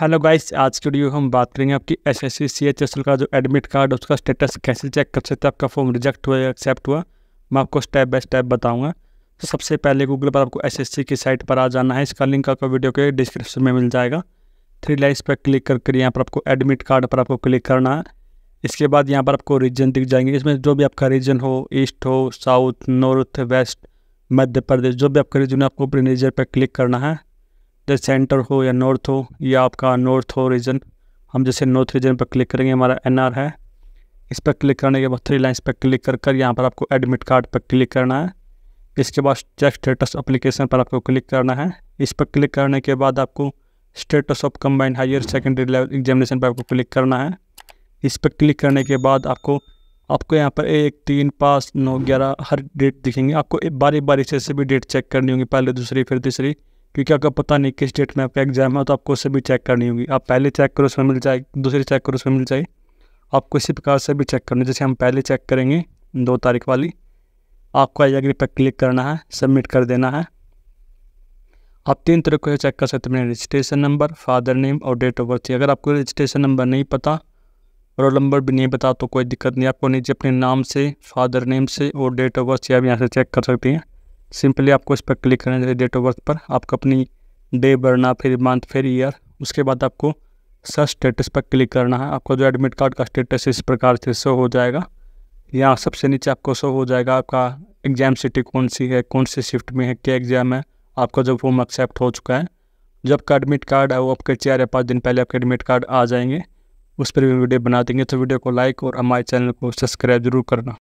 hello guys आज के video हम बात करेंगे आपकी S S C C H S L का जो एडमिट कार्ड उसका स्टेटस कैसे चेक कर सकते हैं आपका फॉर्म रिजेक्ट हुआ या एक्सेप्ट हुआ मैं आपको स्टेप बाय स्टेप बताऊंगा तो सबसे पहले गूगल पर आपको एस एस सी की साइट पर आ जाना है इसका लिंक आपको वीडियो के डिस्क्रिप्शन में मिल जाएगा थ्री लाइन्स पर क्लिक करके यहाँ पर आपको एडमिट कार्ड पर आपको क्लिक करना है इसके बाद यहाँ पर आपको रीजन दिख जाएंगे इसमें जो भी आपका रीजन हो ईस्ट हो south north west Madhya Pradesh जो भी आपका रीजन हो आपको अपने रीजन पर क्लिक करना है जैसे सेंटर हो या नॉर्थ हो या आपका नॉर्थ हो रीजन हम जैसे नॉर्थ रीजन पर क्लिक करेंगे हमारा एन है इस पर क्लिक करने के बाद थ्री लाइन्स पर क्लिक कर कर यहाँ पर आपको एडमिट कार्ड पर क्लिक करना है इसके बाद चेक स्टेटस अप्लीकेशन पर आपको क्लिक करना है इस पर क्लिक करने के बाद आपको status of combined higher secondary level examination पर आपको क्लिक करना है इस पर क्लिक करने के बाद आपको आपको यहाँ पर एक तीन पाँच नौ ग्यारह हर डेट दिखेंगे आपको बारी बारी से भी डेट चेक करनी होगी पहले दूसरी फिर तीसरी क्योंकि आपको पता नहीं किस डेट में आपका एग्ज़ाम है तो आपको उससे भी चेक करनी होगी आप पहले चेक करो उसमें मिल जाए दूसरे चेक करो उसमें मिल जाए आपको इसी प्रकार से भी चेक करना जैसे हम पहले चेक करेंगे दो तारीख वाली आपको आई एग्री पर क्लिक करना है सबमिट कर देना है आप तीन तरीक़ों से चेक कर सकते हैं रजिस्ट्रेशन नंबर फादर नेम और डेट ऑफ बर्थ अगर आपको रजिस्ट्रेशन नंबर नहीं पता रोल नंबर भी नहीं पता तो कोई दिक्कत नहीं आपको नीचे अपने नाम से फादर नेम से और डेट ऑफ बर्थ से आप यहाँ से चेक कर सकते हैं सिंपली आपको इस पर क्लिक करना चाहिए डेट ऑफ बर्थ पर आपको अपनी डे भरना फिर मंथ फिर ईयर उसके बाद आपको सर स्टेटस पर क्लिक करना है आपका जो एडमिट कार्ड का स्टेटस इस प्रकार से शो हो जाएगा यहाँ सबसे नीचे आपको शो हो जाएगा आपका एग्ज़ाम सिटी कौन सी है कौन सी शिफ्ट में है क्या एग्ज़ाम है आपका जो फॉर्म एक्सेप्ट हो चुका है जो आपका एडमिट कार्ड है वो आपके चार या पाँच दिन पहले आपके एडमिट कार्ड आ जाएंगे उस पर भी वीडियो बना देंगे तो वीडियो को लाइक और हमारे चैनल को सब्सक्राइब जरूर करना